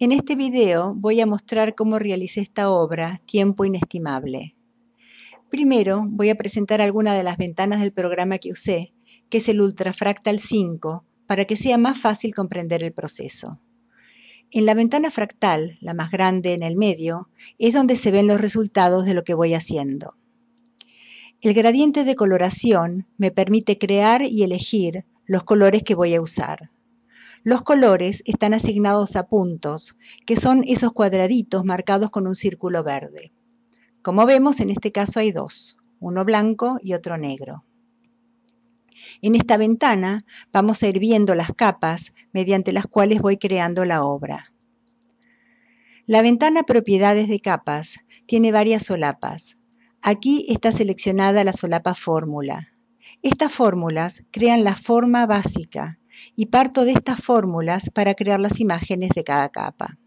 En este video voy a mostrar cómo realicé esta obra, Tiempo Inestimable. Primero voy a presentar algunas de las ventanas del programa que usé, que es el Ultrafractal 5, para que sea más fácil comprender el proceso. En la ventana fractal, la más grande en el medio, es donde se ven los resultados de lo que voy haciendo. El gradiente de coloración me permite crear y elegir los colores que voy a usar. Los colores están asignados a puntos, que son esos cuadraditos marcados con un círculo verde. Como vemos, en este caso hay dos, uno blanco y otro negro. En esta ventana vamos a ir viendo las capas mediante las cuales voy creando la obra. La ventana Propiedades de capas tiene varias solapas. Aquí está seleccionada la solapa Fórmula. Estas fórmulas crean la forma básica y parto de estas fórmulas para crear las imágenes de cada capa.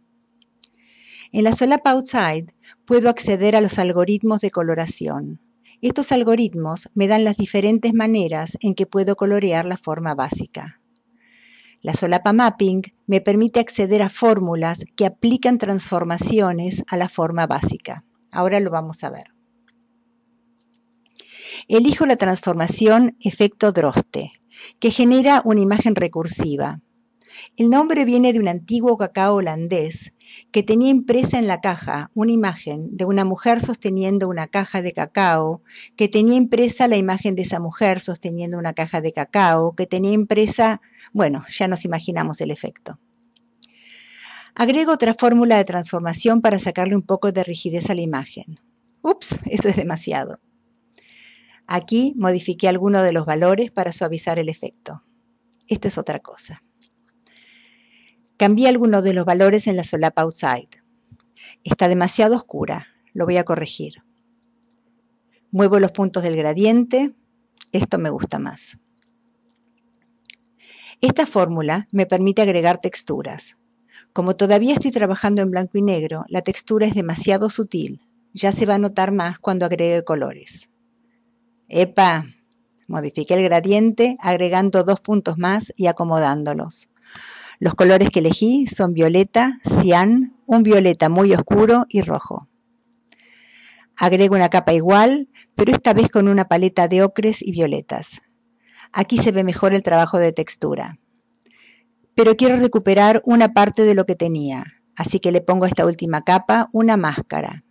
En la solapa Outside puedo acceder a los algoritmos de coloración. Estos algoritmos me dan las diferentes maneras en que puedo colorear la forma básica. La solapa Mapping me permite acceder a fórmulas que aplican transformaciones a la forma básica. Ahora lo vamos a ver. Elijo la transformación efecto droste que genera una imagen recursiva. El nombre viene de un antiguo cacao holandés que tenía impresa en la caja una imagen de una mujer sosteniendo una caja de cacao, que tenía impresa la imagen de esa mujer sosteniendo una caja de cacao, que tenía impresa, bueno, ya nos imaginamos el efecto. Agrego otra fórmula de transformación para sacarle un poco de rigidez a la imagen. Ups, eso es demasiado. Aquí modifiqué algunos de los valores para suavizar el efecto. Esto es otra cosa. Cambié algunos de los valores en la solapa outside. Está demasiado oscura, lo voy a corregir. Muevo los puntos del gradiente, esto me gusta más. Esta fórmula me permite agregar texturas. Como todavía estoy trabajando en blanco y negro, la textura es demasiado sutil, ya se va a notar más cuando agregue colores. Epa, modifiqué el gradiente agregando dos puntos más y acomodándolos. Los colores que elegí son violeta, cian, un violeta muy oscuro y rojo. Agrego una capa igual, pero esta vez con una paleta de ocres y violetas. Aquí se ve mejor el trabajo de textura. Pero quiero recuperar una parte de lo que tenía, así que le pongo a esta última capa una máscara.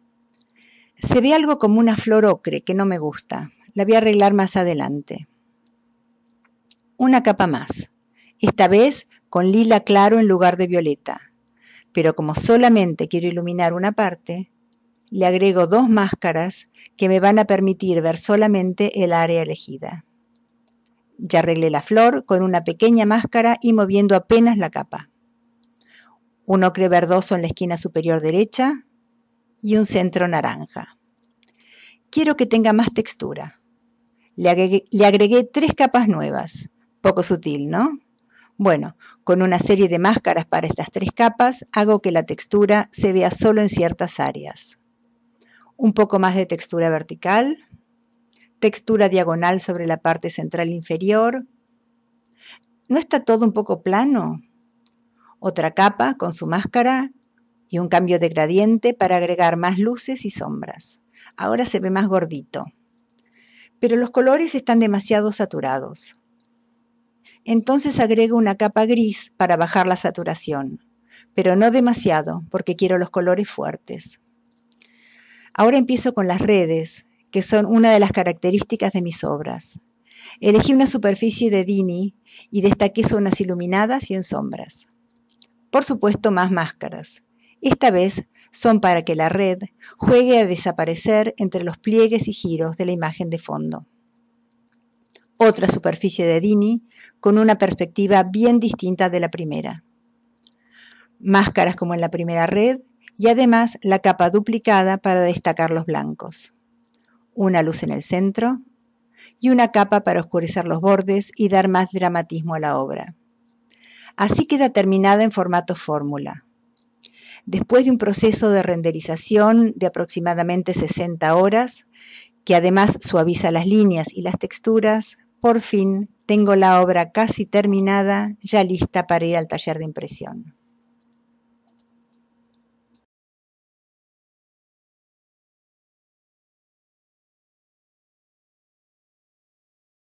Se ve algo como una flor ocre que no me gusta, la voy a arreglar más adelante. Una capa más, esta vez con lila claro en lugar de violeta. Pero como solamente quiero iluminar una parte, le agrego dos máscaras que me van a permitir ver solamente el área elegida. Ya arreglé la flor con una pequeña máscara y moviendo apenas la capa. Un ocre verdoso en la esquina superior derecha y un centro naranja. Quiero que tenga más textura. Le agregué, tres capas nuevas. Poco sutil, ¿no? Bueno, con una serie de máscaras para estas tres capas hago que la textura se vea solo en ciertas áreas. Un poco más de textura vertical, textura diagonal sobre la parte central inferior. ¿No está todo un poco plano? Otra capa con su máscara y un cambio de gradiente para agregar más luces y sombras. Ahora se ve más gordito pero los colores están demasiado saturados. Entonces agrego una capa gris para bajar la saturación, pero no demasiado porque quiero los colores fuertes. Ahora empiezo con las redes, que son una de las características de mis obras. Elegí una superficie de Dini y destaqué zonas iluminadas y en sombras. Por supuesto, más máscaras. Esta vez son para que la red juegue a desaparecer entre los pliegues y giros de la imagen de fondo. Otra superficie de Dini con una perspectiva bien distinta de la primera. Máscaras como en la primera red y además la capa duplicada para destacar los blancos. Una luz en el centro y una capa para oscurecer los bordes y dar más dramatismo a la obra. Así queda terminada en formato fórmula, después de un proceso de renderización de aproximadamente 60 horas, que además suaviza las líneas y las texturas, por fin tengo la obra casi terminada, ya lista para ir al taller de impresión.